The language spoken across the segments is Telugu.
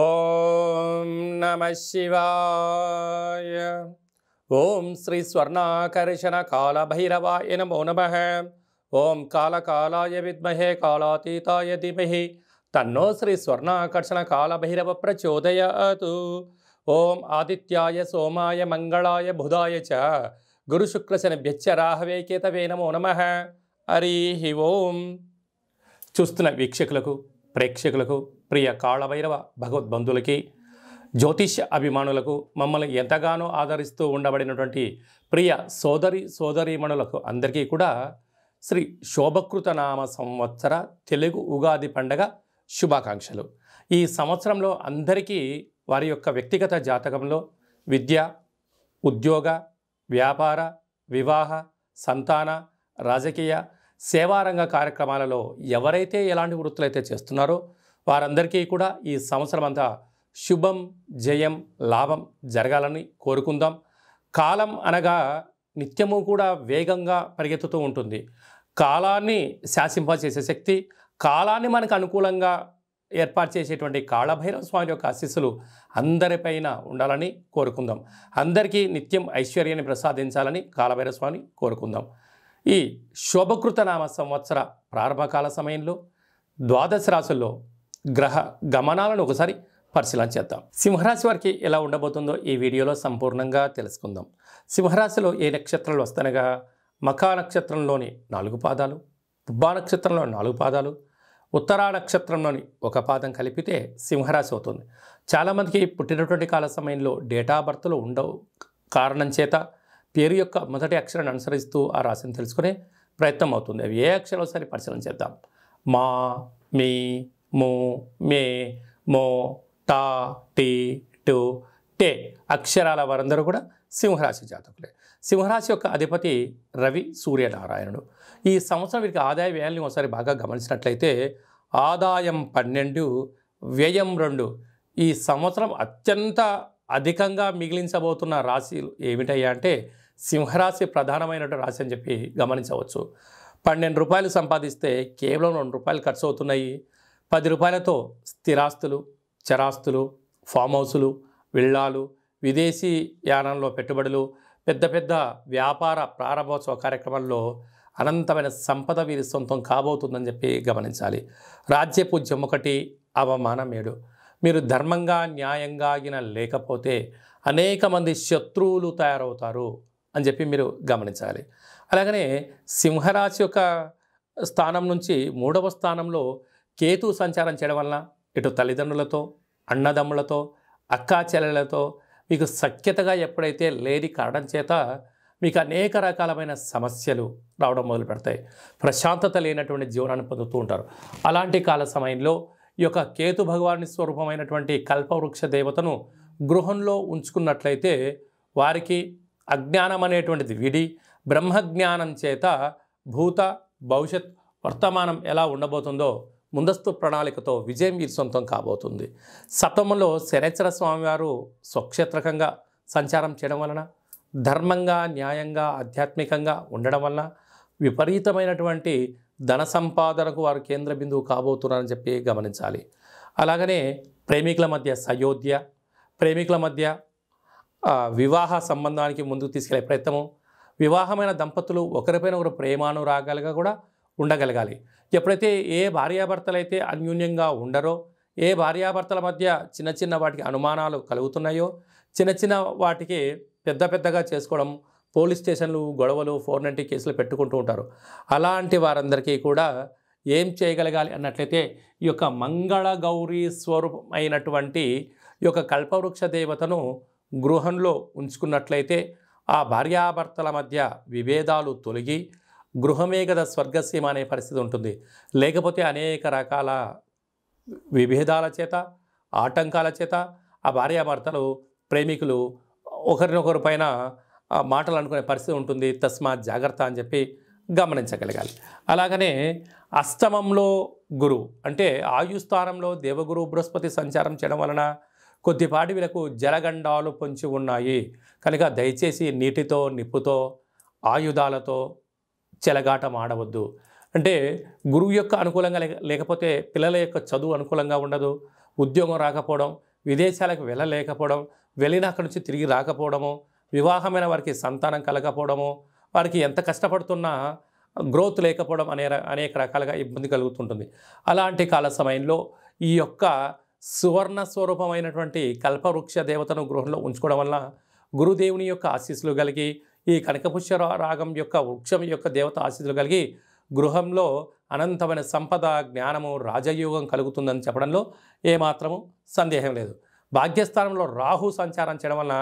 ఓం నమ శివాయ ఓం శ్రీ స్వర్ణాకర్షణ కాళభైరవాయ నమో నమ ఓం కాళకాలాయ విద్మహే కాళాతీతాయ ధీమహి తన్నో శ్రీ స్వర్ణాకర్షణ కాళభైరవ ప్రచోదయతు ఓం ఆదిత్యాయ సోమాయ మంగళాయ బుధాయ చ గురుశుక్రశనిభ్యచ్చ రాహవే కేతవే నమో నమ హరి ఓం చూస్తున్న వీక్షకులకు ప్రేక్షకులకు ప్రియ కాళభైరవ భగవద్బంధులకి జ్యోతిష్య అభిమానులకు మమ్మల్ని ఎంతగానో ఆదరిస్తూ ఉండబడినటువంటి ప్రియ సోదరి సోదరీమణులకు అందరికీ కూడా శ్రీ శోభకృతనామ సంవత్సర తెలుగు ఉగాది పండగ శుభాకాంక్షలు ఈ సంవత్సరంలో అందరికీ వారి యొక్క వ్యక్తిగత జాతకంలో విద్య ఉద్యోగ వ్యాపార వివాహ సంతాన రాజకీయ సేవారంగ కార్యక్రమాలలో ఎవరైతే ఎలాంటి వృత్తులైతే చేస్తున్నారో వారందరికీ కూడా ఈ సంవత్సరం అంతా శుభం జయం లాభం జరగాలని కోరుకుందాం కాలం అనగా నిత్యము కూడా వేగంగా పరిగెత్తుతూ ఉంటుంది కాలాన్ని శాసింపచేసే శక్తి కాలాన్ని మనకు అనుకూలంగా ఏర్పాటు చేసేటువంటి కాళభైరవ స్వామి యొక్క ఆశీస్సులు అందరిపైన ఉండాలని కోరుకుందాం అందరికీ నిత్యం ఐశ్వర్యాన్ని ప్రసాదించాలని కాళభైరవ స్వామిని కోరుకుందాం ఈ శోభకృత నామ సంవత్సర ప్రారంభకాల సమయంలో ద్వాదశ రాశుల్లో గ్రహ గమనాలను ఒకసారి పరిశీలన చేద్దాం సింహరాశి వారికి ఎలా ఉండబోతుందో ఈ వీడియోలో సంపూర్ణంగా తెలుసుకుందాం సింహరాశిలో ఏ నక్షత్రాలు వస్తనగా మకా నక్షత్రంలోని నాలుగు పాదాలు పుబ్బా నక్షత్రంలో నాలుగు పాదాలు ఉత్తరా నక్షత్రంలోని ఒక పాదం కలిపితే సింహరాశి అవుతుంది చాలామందికి పుట్టినటువంటి కాల సమయంలో డేటా బర్త్లు ఉండవు కారణం చేత పేరు యొక్క మొదటి అక్షరాన్ని అనుసరిస్తూ ఆ రాశిని తెలుసుకునే ప్రయత్నం అవుతుంది అవి ఏ అక్షరాలు సరే పరిశీలన చేద్దాం మా మీ ము మే మో టా టీ టు టే అక్షరాల వారందరూ కూడా సింహరాశి జాతకులే సింహరాశి యొక్క అధిపతి రవి సూర్యనారాయణుడు ఈ సంవత్సరం వీరికి ఆదాయ వ్యయాన్ని ఒకసారి బాగా గమనించినట్లయితే ఆదాయం పన్నెండు వ్యయం రెండు ఈ సంవత్సరం అత్యంత అధికంగా మిగిలించబోతున్న రాశిలు ఏమిటయ్యా అంటే సింహరాశి ప్రధానమైనటువంటి రాశి అని చెప్పి గమనించవచ్చు పన్నెండు రూపాయలు సంపాదిస్తే కేవలం రెండు రూపాయలు ఖర్చు అవుతున్నాయి పది రూపాయలతో స్థిరాస్తులు చరాస్తులు ఫామ్ హౌసులు విళ్ళాలు విదేశీ యానంలో పెట్టుబడులు పెద్ద పెద్ద వ్యాపార ప్రారంభోత్సవ కార్యక్రమాల్లో అనంతమైన సంపద వీరి సొంతం కాబోతుందని చెప్పి గమనించాలి రాజ్యపూజ్యం ఒకటి అవమానం ఏడు మీరు ధర్మంగా న్యాయంగా ఆగిన లేకపోతే అనేక మంది శత్రువులు తయారవుతారు అని చెప్పి మీరు గమనించాలి అలాగనే సింహరాశి యొక్క స్థానం నుంచి మూడవ స్థానంలో కేతు సంచారం చేయడం వలన ఇటు తల్లిదండ్రులతో అన్నదమ్ములతో అక్కా చెల్లెలతో మీకు సఖ్యతగా ఎప్పుడైతే లేని కారణం చేత మీకు అనేక రకాలమైన సమస్యలు రావడం మొదలు పెడతాయి ప్రశాంతత లేనటువంటి జీవనాన్ని పొందుతూ ఉంటారు అలాంటి కాల సమయంలో ఈ యొక్క కేతు భగవాని స్వరూపమైనటువంటి కల్పవృక్ష దేవతను గృహంలో ఉంచుకున్నట్లయితే వారికి అజ్ఞానం అనేటువంటిది విడి బ్రహ్మజ్ఞానం చేత భూత భవిష్యత్ వర్తమానం ఎలా ఉండబోతుందో ముందస్తు ప్రణాళికతో విజయం మీరు సొంతం కాబోతుంది సప్తమంలో శనేశ్వర స్వామివారు స్వక్షేత్రకంగా సంచారం చేయడం వలన ధర్మంగా న్యాయంగా ఆధ్యాత్మికంగా ఉండడం వలన విపరీతమైనటువంటి ధన సంపాదనకు వారు కేంద్ర బిందువు కాబోతున్నారని చెప్పి గమనించాలి అలాగనే ప్రేమికుల మధ్య సయోధ్య ప్రేమికుల మధ్య వివాహ సంబంధానికి ముందుకు తీసుకెళ్లే ప్రయత్నము వివాహమైన దంపతులు ఒకరిపైన ఒకరు ప్రేమానురాగాలుగా కూడా ఉండగలగాలి ఎప్పుడైతే ఏ భార్యాభర్తలైతే అన్యూన్యంగా ఉండరో ఏ భార్యాభర్తల మధ్య చిన్న చిన్న వాటికి అనుమానాలు కలుగుతున్నాయో చిన్న చిన్న వాటికి పెద్ద పెద్దగా చేసుకోవడం పోలీస్ స్టేషన్లు గొడవలు ఫోర్ నైంటీ కేసులు పెట్టుకుంటూ ఉంటారు అలాంటి వారందరికీ కూడా ఏం చేయగలగాలి అన్నట్లయితే ఈ యొక్క మంగళ గౌరీ స్వరూపమైనటువంటి ఈ యొక్క కల్పవృక్ష దేవతను గృహంలో ఉంచుకున్నట్లయితే ఆ భార్యాభర్తల మధ్య విభేదాలు తొలగి గృహమే కదా స్వర్గసీమ అనే పరిస్థితి ఉంటుంది లేకపోతే అనేక రకాల విభేదాల చేత ఆటంకాల చేత ఆ భార్యాభర్తలు ప్రేమికులు ఒకరినొకరి పైన మాటలు అనుకునే పరిస్థితి ఉంటుంది తస్మాత్ జాగ్రత్త అని చెప్పి గమనించగలగాలి అలాగనే అష్టమంలో గురు అంటే ఆయుస్థానంలో దేవగురు బృహస్పతి సంచారం చేయడం వలన కొద్దిపాటి వీళ్ళకు జలగండాలు పొంచి ఉన్నాయి కనుక దయచేసి నీటితో నిప్పుతో ఆయుధాలతో చెలగాటం ఆడవద్దు అంటే గురువు యొక్క అనుకూలంగా లేకపోతే పిల్లల యొక్క చదువు అనుకూలంగా ఉండదు ఉద్యోగం రాకపోవడం విదేశాలకు వెళ్ళలేకపోవడం వెళ్ళిన అక్కడి నుంచి తిరిగి రాకపోవడము వివాహమైన వారికి సంతానం కలగకపోవడము వారికి ఎంత కష్టపడుతున్నా గ్రోత్ లేకపోవడం అనే అనేక రకాలుగా ఇబ్బంది కలుగుతుంటుంది అలాంటి కాల సమయంలో ఈ యొక్క సువర్ణ స్వరూపమైనటువంటి కల్పవృక్ష దేవతను గృహంలో ఉంచుకోవడం వల్ల గురుదేవుని యొక్క ఆశీస్సులు కలిగి ఈ కనకపుష్య రాగం యొక్క వృక్షం యొక్క దేవత ఆశీస్సులు కలిగి గృహంలో అనంతమైన సంపద జ్ఞానము రాజయోగం కలుగుతుందని చెప్పడంలో ఏమాత్రము సందేహం లేదు భాగ్యస్థానంలో రాహు సంచారం చేయడం వలన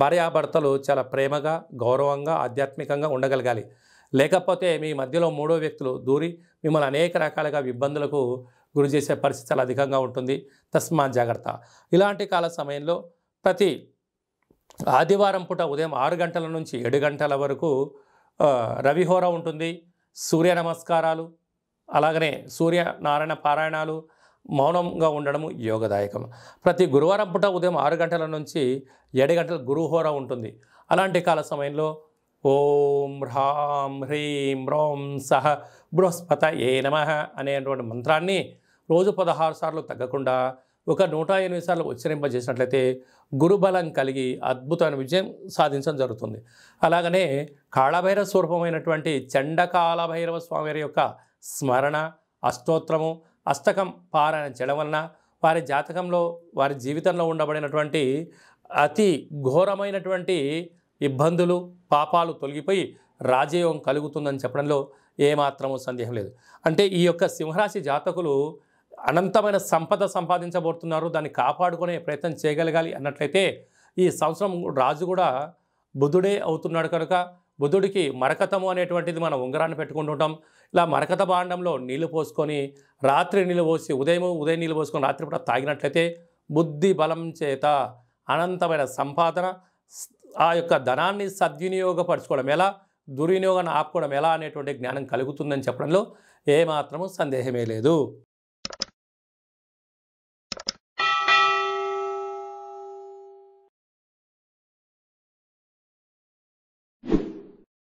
భార్యాభర్తలు చాలా ప్రేమగా గౌరవంగా ఆధ్యాత్మికంగా ఉండగలగాలి లేకపోతే మీ మధ్యలో మూడో వ్యక్తులు దూరి మిమ్మల్ని అనేక రకాలుగా ఇబ్బందులకు గురి చేసే పరిస్థితి చాలా అధికంగా ఉంటుంది తస్మా జాగ్రత్త ఇలాంటి కాల సమయంలో ప్రతి ఆదివారం పూట ఉదయం ఆరు గంటల నుంచి ఏడు గంటల వరకు రవిహోర ఉంటుంది సూర్య నమస్కారాలు అలాగనే సూర్య నారాయణ పారాయణాలు మౌనంగా ఉండడము యోగదాయకం ప్రతి గురువారం పూట ఉదయం ఆరు గంటల నుంచి ఏడు గంటల గురుహోర ఉంటుంది అలాంటి కాల సమయంలో ఓం హ్రాం హ్రీం రోం సహ బృహస్పత ఏ నమ అనేటువంటి మంత్రాన్ని రోజు పదహారు సార్లు తగ్గకుండా ఒక నూట ఎనిమిది సార్లు ఉచ్చరింపజేసినట్లయితే గురుబలం కలిగి అద్భుతమైన విజయం సాధించడం జరుగుతుంది అలాగనే కాళభైరవ స్వరూపమైనటువంటి చండకాలభైరవ కాళభైరవ స్వామివారి యొక్క స్మరణ అష్టోత్తరము అష్టకం పారాయణ చేయడం వలన వారి జాతకంలో వారి జీవితంలో ఉండబడినటువంటి అతి ఘోరమైనటువంటి ఇబ్బందులు పాపాలు తొలగిపోయి రాజయోగం కలుగుతుందని చెప్పడంలో ఏమాత్రము సందేహం లేదు అంటే ఈ యొక్క సింహరాశి జాతకులు అనంతమైన సంపద సంపాదించబోతున్నారు దాన్ని కాపాడుకునే ప్రయత్నం చేయగలగాలి అన్నట్లయితే ఈ సంవత్సరం రాజు కూడా బుధుడే అవుతున్నాడు కనుక బుధుడికి మరకతము అనేటువంటిది మనం ఉంగరాన్ని పెట్టుకుంటుంటాం ఇలా మరకత భాండంలో నీళ్లు పోసుకొని రాత్రి నీళ్ళు పోసి ఉదయం ఉదయం నీళ్ళు పోసుకొని రాత్రిపూట తాగినట్లయితే బుద్ధి బలం చేత అనంతమైన సంపాదన ఆ యొక్క ధనాన్ని సద్వినియోగపరచుకోవడం ఎలా దుర్వినియోగాన్ని ఆపుకోవడం ఎలా అనేటువంటి జ్ఞానం కలుగుతుందని చెప్పడంలో ఏమాత్రము సందేహమే లేదు